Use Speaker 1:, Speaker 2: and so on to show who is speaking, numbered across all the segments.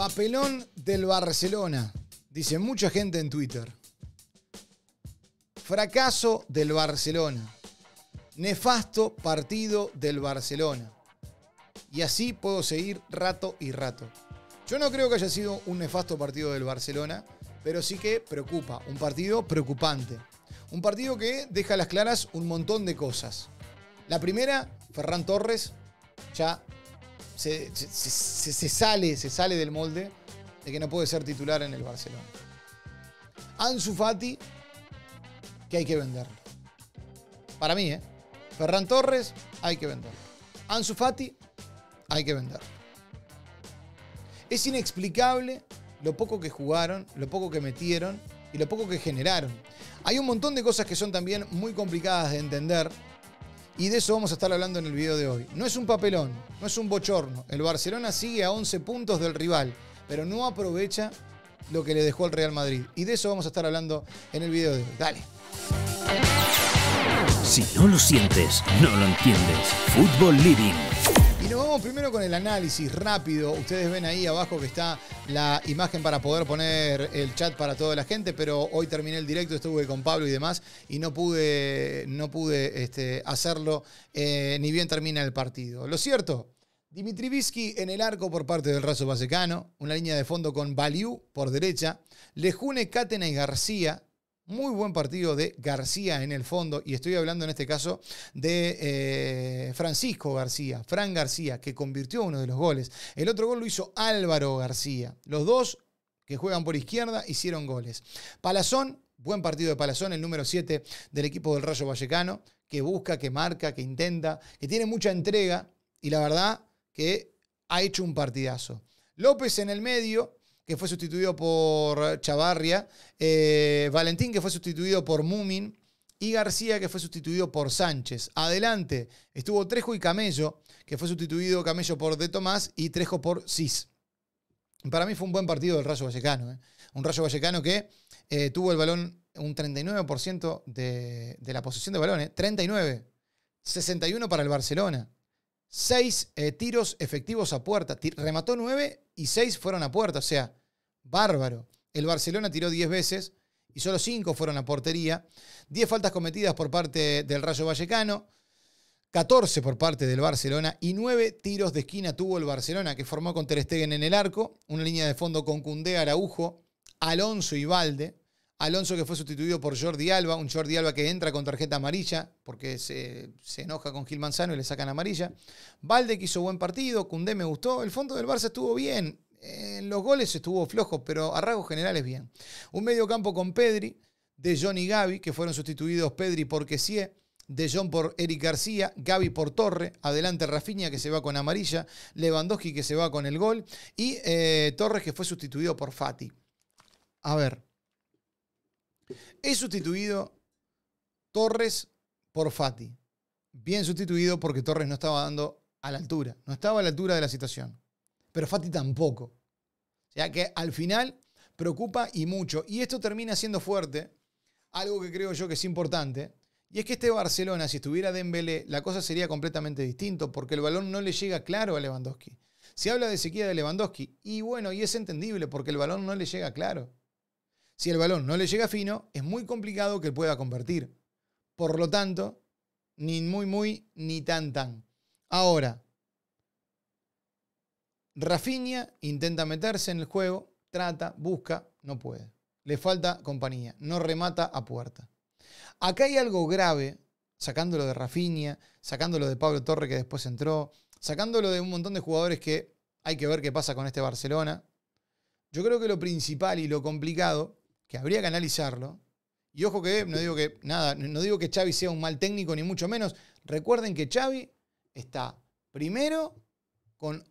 Speaker 1: Papelón del Barcelona. Dice mucha gente en Twitter. Fracaso del Barcelona. Nefasto partido del Barcelona. Y así puedo seguir rato y rato. Yo no creo que haya sido un nefasto partido del Barcelona, pero sí que preocupa. Un partido preocupante. Un partido que deja a las claras un montón de cosas. La primera, Ferran Torres ya se, sale, se sale del molde de que no puede ser titular en el Barcelona. Ansu Fati, que hay que venderlo. Para mí, ¿eh? Ferran Torres, hay que venderlo. Ansu Fati, hay que venderlo. Es inexplicable lo poco que jugaron, lo poco que metieron y lo poco que generaron. Hay un montón de cosas que son también muy complicadas de entender y de eso vamos a estar hablando en el video de hoy. No es un papelón, no es un bochorno. El Barcelona sigue a 11 puntos del rival, pero no aprovecha lo que le dejó el Real Madrid. Y de eso vamos a estar hablando en el video de hoy. Dale. Si no lo sientes, no lo entiendes. Fútbol Living. Vamos primero con el análisis rápido. Ustedes ven ahí abajo que está la imagen para poder poner el chat para toda la gente, pero hoy terminé el directo, estuve con Pablo y demás y no pude, no pude este, hacerlo eh, ni bien termina el partido. Lo cierto, Vizqui en el arco por parte del raso basecano, una línea de fondo con Baliú por derecha, Lejune, Cátena y García muy buen partido de García en el fondo, y estoy hablando en este caso de eh, Francisco García, Fran García, que convirtió uno de los goles. El otro gol lo hizo Álvaro García. Los dos que juegan por izquierda hicieron goles. Palazón, buen partido de Palazón, el número 7 del equipo del Rayo Vallecano, que busca, que marca, que intenta, que tiene mucha entrega, y la verdad que ha hecho un partidazo. López en el medio, que fue sustituido por Chavarria, eh, Valentín, que fue sustituido por Mumin, y García, que fue sustituido por Sánchez. Adelante, estuvo Trejo y Camello, que fue sustituido Camello por De Tomás y Trejo por Cis. Para mí fue un buen partido del Rayo Vallecano. ¿eh? Un Rayo Vallecano que eh, tuvo el balón un 39% de, la posición de balones, 39, 61 para el Barcelona seis eh, tiros efectivos a puerta. Remató nueve y seis fueron a puerta. O sea, bárbaro. El Barcelona tiró diez veces y solo cinco fueron a portería. Diez faltas cometidas por parte del Rayo Vallecano. 14 por parte del Barcelona y nueve tiros de esquina tuvo el Barcelona, que formó con Ter en el arco, una línea de fondo con Cundé, Araujo, Alonso y Valde, Alonso que fue sustituido por Jordi Alba, un Jordi Alba que entra con tarjeta amarilla porque se, enoja con Gil Manzano y le sacan amarilla. Valde que hizo buen partido, Cundé me gustó, el fondo del Barça estuvo bien, en los goles estuvo flojo, pero a rasgos generales bien. Un medio campo con Pedri, de John y Gaby, que fueron sustituidos Pedri por Kessie, de John por Eric García, Gaby por Torre, adelante Rafinha que se va con amarilla, Lewandowski que se va con el gol y eh, Torres que fue sustituido por Fati. A ver, He sustituido Torres por Fati. Bien sustituido porque Torres no estaba dando a la altura. No estaba a la altura de la situación. Pero Fati tampoco. O sea que al final preocupa y mucho. Y esto termina siendo fuerte. Algo que creo yo que es importante. Y es que este Barcelona, si estuviera Dembélé, la cosa sería completamente distinto porque el balón no le llega claro a Lewandowski. Se habla de sequía de Lewandowski y bueno, y es entendible porque el balón no le llega claro. Si el balón no le llega fino, es muy complicado que pueda convertir. Por lo tanto, ni muy muy ni tan tan. Ahora, Rafinha intenta meterse en el juego, trata, busca, no puede. Le falta compañía, no remata a puerta. Acá hay algo grave, sacándolo de Rafinha, sacándolo de Pablo Torre que después entró, sacándolo de un montón de jugadores que hay que ver qué pasa con este Barcelona. Yo creo que lo principal y lo complicado que habría que analizarlo. Y ojo que no digo que nada, no digo que Xavi sea un mal técnico ni mucho menos. Recuerden que Xavi está primero con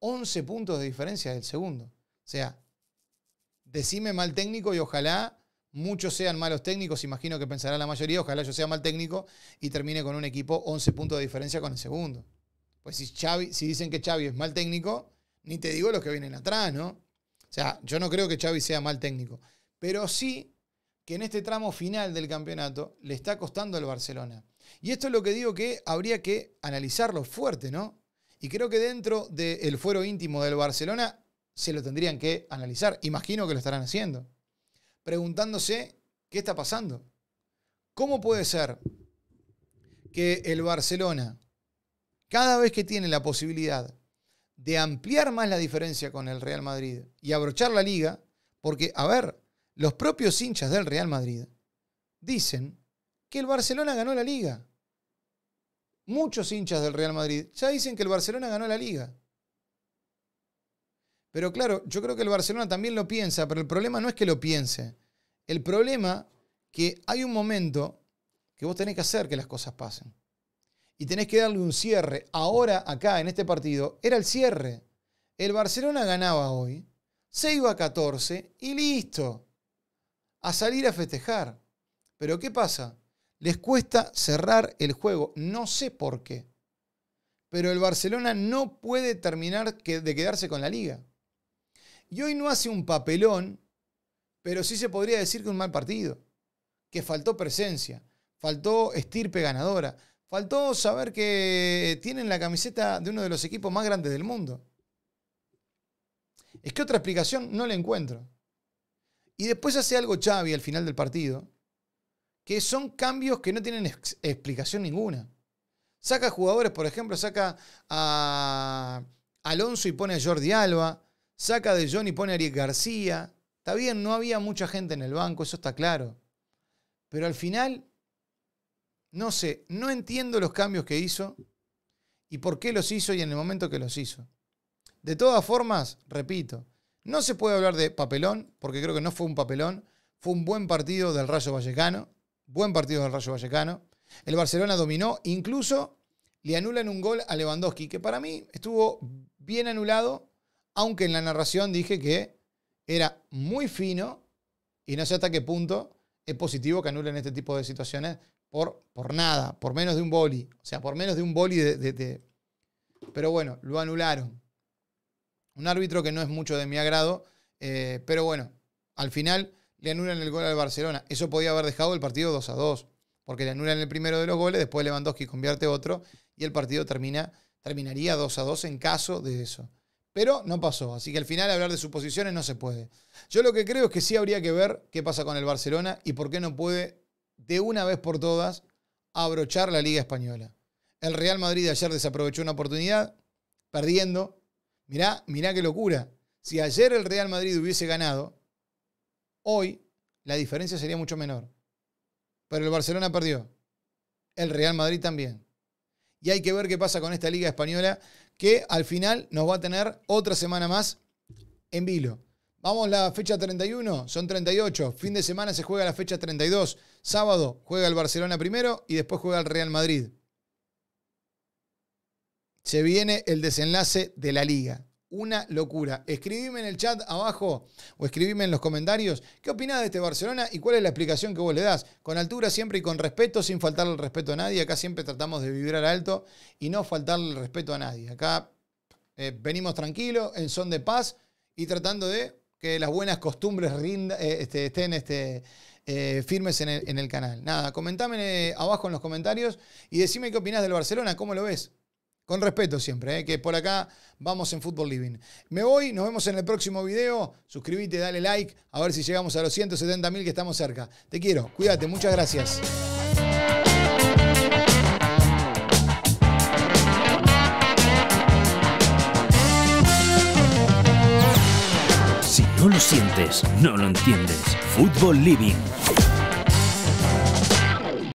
Speaker 1: 11 puntos de diferencia del segundo. O sea, decime mal técnico y ojalá muchos sean malos técnicos, imagino que pensará la mayoría, ojalá yo sea mal técnico y termine con un equipo 11 puntos de diferencia con el segundo. Pues si, Xavi, si dicen que Xavi es mal técnico, ni te digo los que vienen atrás, ¿no? O sea, yo no creo que Xavi sea mal técnico pero sí que en este tramo final del campeonato le está costando al Barcelona. Y esto es lo que digo que habría que analizarlo fuerte, ¿no? Y creo que dentro del fuero íntimo del Barcelona se lo tendrían que analizar. Imagino que lo estarán haciendo. Preguntándose qué está pasando. ¿Cómo puede ser que el Barcelona, cada vez que tiene la posibilidad de ampliar más la diferencia con el Real Madrid y abrochar la liga, porque, a ver, los propios hinchas del Real Madrid dicen que el Barcelona ganó la liga. Muchos hinchas del Real Madrid ya dicen que el Barcelona ganó la liga. Pero claro, yo creo que el Barcelona también lo piensa, pero el problema no es que lo piense. El problema que hay un momento que vos tenés que hacer que las cosas pasen. Y tenés que darle un cierre. Ahora, acá, en este partido, era el cierre. El Barcelona ganaba hoy, se iba a 14 y listo a salir a festejar. Pero ¿qué pasa? Les cuesta cerrar el juego. No sé por qué. Pero el Barcelona no puede terminar de quedarse con la liga. Y hoy no hace un papelón, pero sí se podría decir que un mal partido. Que faltó presencia, faltó estirpe ganadora, faltó saber que tienen la camiseta de uno de los equipos más grandes del mundo. Es que otra explicación no la encuentro. Y después hace algo Xavi al final del partido, que son cambios que no tienen explicación ninguna. Saca jugadores, por ejemplo, saca a Alonso y pone a Jordi Alba, saca de John y pone a Ariel García. Está bien, no había mucha gente en el banco, eso está claro. Pero al final, no sé, no entiendo los cambios que hizo y por qué los hizo y en el momento que los hizo. De todas formas, repito, no se puede hablar de papelón, porque creo que no fue un papelón. Fue un buen partido del Rayo Vallecano. Buen partido del Rayo Vallecano. El Barcelona dominó, incluso le anulan un gol a Lewandowski, que para mí estuvo bien anulado, aunque en la narración dije que era muy fino y no sé hasta qué punto es positivo que anulen este tipo de situaciones por, por nada, por menos de un boli. O sea, por menos de un boli de... Pero bueno, lo anularon. Un árbitro que no es mucho de mi agrado, eh, pero bueno, al final le anulan el gol al Barcelona. Eso podía haber dejado el partido 2 a 2, porque le anulan el primero de los goles, después Lewandowski convierte otro y el partido termina, terminaría 2 a 2 en caso de eso. Pero no pasó, así que al final hablar de suposiciones no se puede. Yo lo que creo es que sí habría que ver qué pasa con el Barcelona y por qué no puede de una vez por todas abrochar la Liga Española. El Real Madrid ayer desaprovechó una oportunidad, perdiendo, Mirá, mirá qué locura. Si ayer el Real Madrid hubiese ganado, hoy la diferencia sería mucho menor. Pero el Barcelona perdió. El Real Madrid también. Y hay que ver qué pasa con esta liga española que al final nos va a tener otra semana más en vilo. Vamos la fecha 31, son 38. Fin de semana se juega la fecha 32. Sábado juega el Barcelona primero y después juega el Real Madrid se viene el desenlace de la liga. Una locura. Escribime en el chat abajo o escribime en los comentarios qué opinás de este Barcelona y cuál es la explicación que vos le das. Con altura siempre y con respeto, sin faltarle el respeto a nadie. Acá siempre tratamos de vibrar alto y no faltarle el respeto a nadie. Acá eh, venimos tranquilos, en son de paz y tratando de que las buenas costumbres eh, este, estén este, eh, firmes en el, en el, canal. Nada, comentame abajo en los comentarios y decime qué opinás del Barcelona, cómo lo ves. Con respeto siempre, ¿eh? que por acá vamos en Football Living. Me voy, nos vemos en el próximo video. Suscríbete, dale like, a ver si llegamos a los 170 mil que estamos cerca. Te quiero, cuídate, muchas gracias. Si no lo sientes, no lo entiendes. Fútbol Living.